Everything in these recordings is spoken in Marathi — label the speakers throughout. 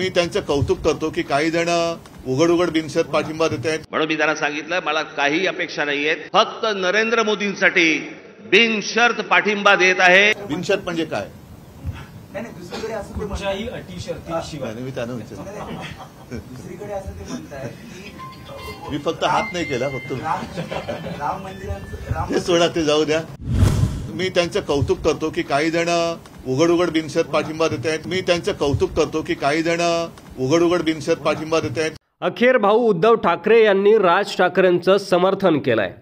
Speaker 1: मी त्यांचं कौतुक करतो की काही जण उघड उघड बिनशत हो पाठिंबा देत आहेत म्हणून मी त्यांना सांगितलं मला काही अपेक्षा नाही आहेत फक्त नरेंद्र मोदींसाठी बिनशर्त पाठिंबा देत आहे बिनशर्त म्हणजे काय
Speaker 2: दुसरीकडे मी
Speaker 1: त्यांना मी फक्त हात नाही केला फक्त राम सोडा ते जाऊ द्या मी त्यांचं कौतुक करतो की काही जण उघड उघड बिनशत पाठिंबा देत आहेत मी त्यांचं कौतुक करतो की काही जण
Speaker 2: उघड उघड बिनशत पाठिंबा देत आहेत अखेर भाऊ उद्धव ठाकरे यांनी राज ठाकरेंचं समर्थन केलंय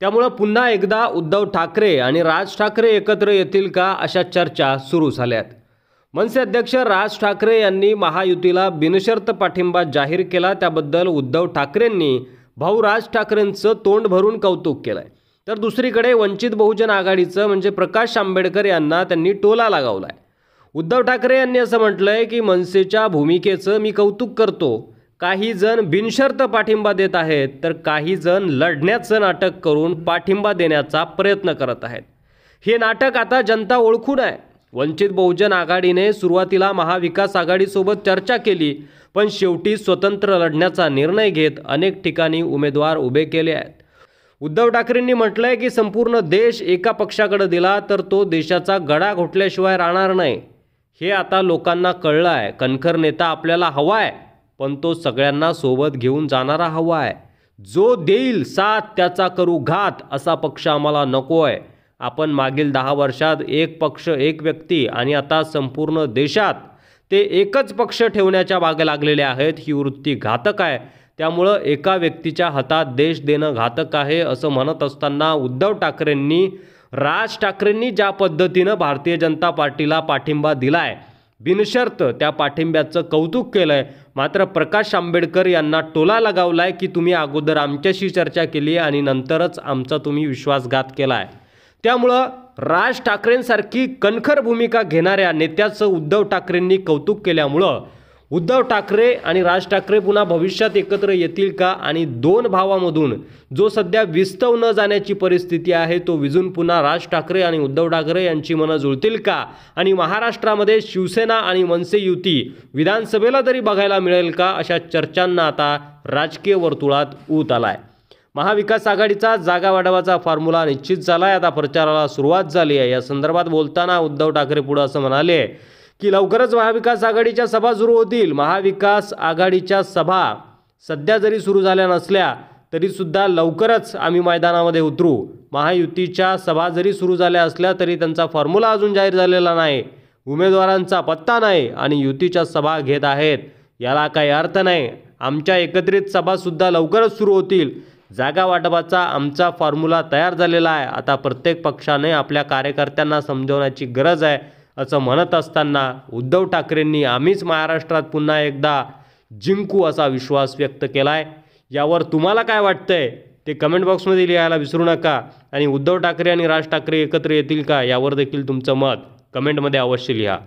Speaker 2: त्यामुळं पुन्हा एकदा उद्धव ठाकरे आणि राज ठाकरे एकत्र येतील का अशा चर्चा सुरू झाल्यात मनसे अध्यक्ष राज ठाकरे यांनी महायुतीला बिनशर्त पाठिंबा जाहीर केला त्याबद्दल उद्धव ठाकरेंनी भाऊ राज ठाकरेंचं तोंड भरून कौतुक केलंय तर दुसरीकडे वंचित बहुजन आघाडीचं म्हणजे प्रकाश आंबेडकर यांना त्यांनी टोला लगावला आहे उद्धव ठाकरे यांनी असं म्हटलं आहे की मनसेच्या भूमिकेचं मी कौतुक करतो काही जण बिनशर्त पाठिंबा देत आहेत तर काही जण लढण्याचं नाटक करून पाठिंबा देण्याचा प्रयत्न करत आहेत हे नाटक आता जनता ओळखून आहे वंचित बहुजन आघाडीने सुरुवातीला महाविकास आघाडीसोबत चर्चा केली पण शेवटी स्वतंत्र लढण्याचा निर्णय घेत अनेक ठिकाणी उमेदवार उभे केले आहेत उद्धव ठाकरेंनी म्हटलंय की संपूर्ण देश एका पक्षाकडे दिला तर तो देशाचा गडा घोटल्याशिवाय राहणार नाही हे आता लोकांना कळलं आहे कणखर नेता आपल्याला हवा आहे पण तो सगळ्यांना सोबत घेऊन जाणारा हवा आहे जो देईल साथ त्याचा करू घात असा पक्ष आम्हाला नको आहे आपण मागील दहा वर्षात एक पक्ष एक व्यक्ती आणि आता संपूर्ण देशात ते एकच पक्ष ठेवण्याच्या मागे लागलेले आहेत ही वृत्ती घातक आहे त्यामुळं एका व्यक्तीच्या हातात देश देणं घातक आहे असं म्हणत असताना उद्धव ठाकरेंनी राज ठाकरेंनी ज्या पद्धतीनं भारतीय जनता पार्टीला पाठिंबा दिला आहे बिनशर्त त्या पाठिंब्याचं कौतुक केलं आहे मात्र प्रकाश आंबेडकर यांना टोला लगावला आहे की तुम्ही अगोदर आमच्याशी चर्चा केली आणि नंतरच आमचा तुम्ही विश्वासघात केला आहे त्यामुळं राज ठाकरेंसारखी कणखर भूमिका घेणाऱ्या नेत्याचं उद्धव ठाकरेंनी कौतुक केल्यामुळं उद्धव ठाकरे आणि राज ठाकरे पुन्हा भविष्यात एकत्र येतील का आणि दोन भावामधून जो सध्या विस्तव न जाण्याची परिस्थिती आहे तो विजून पुन्हा राज ठाकरे आणि उद्धव ठाकरे यांची मनं जुळतील का आणि महाराष्ट्रामध्ये शिवसेना आणि मनसे युती विधानसभेला तरी बघायला मिळेल का अशा चर्चांना आता राजकीय वर्तुळात ऊत आला आहे महाविकास आघाडीचा जागा वाढवाचा फॉर्म्युला निश्चित झाला आहे आता प्रचाराला सुरुवात झाली आहे या संदर्भात बोलताना उद्धव ठाकरे पुढं असं म्हणाले की लवकरच महाविकास आघाडीच्या सभा सुरू होतील महाविकास आघाडीच्या सभा सध्या जरी सुरू झाल्या नसल्या तरीसुद्धा लवकरच आम्ही मैदानामध्ये उतरू महायुतीच्या सभा जरी सुरू झाल्या असल्या तरी त्यांचा फॉर्म्युला अजून जाहीर झालेला नाही उमेदवारांचा पत्ता नाही आणि युतीच्या सभा घेत आहेत याला काही अर्थ नाही आमच्या एकत्रित सभासुद्धा लवकरच सुरू होतील जागा वाटपाचा आमचा फॉर्म्युला तयार झालेला आहे आता प्रत्येक पक्षाने आपल्या कार्यकर्त्यांना समजवण्याची गरज आहे असं म्हणत असताना उद्धव ठाकरेंनी आम्हीच महाराष्ट्रात पुन्हा एकदा जिंकू असा विश्वास व्यक्त केला आहे यावर तुम्हाला काय वाटतं आहे ते कमेंट बॉक्समध्ये लिहायला विसरू नका आणि उद्धव ठाकरे आणि राज ठाकरे एकत्र येतील का यावर देखील तुमचं मत कमेंटमध्ये अवश्य लिहा